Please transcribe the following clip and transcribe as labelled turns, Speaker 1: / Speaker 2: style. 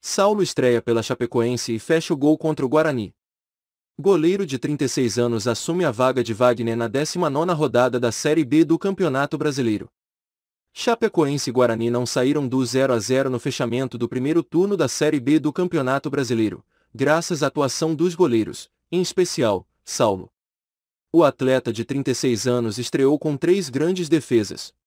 Speaker 1: Saulo estreia pela Chapecoense e fecha o gol contra o Guarani. Goleiro de 36 anos assume a vaga de Wagner na 19ª rodada da Série B do Campeonato Brasileiro. Chapecoense e Guarani não saíram do 0 a 0 no fechamento do primeiro turno da Série B do Campeonato Brasileiro, graças à atuação dos goleiros, em especial, Saulo. O atleta de 36 anos estreou com três grandes defesas,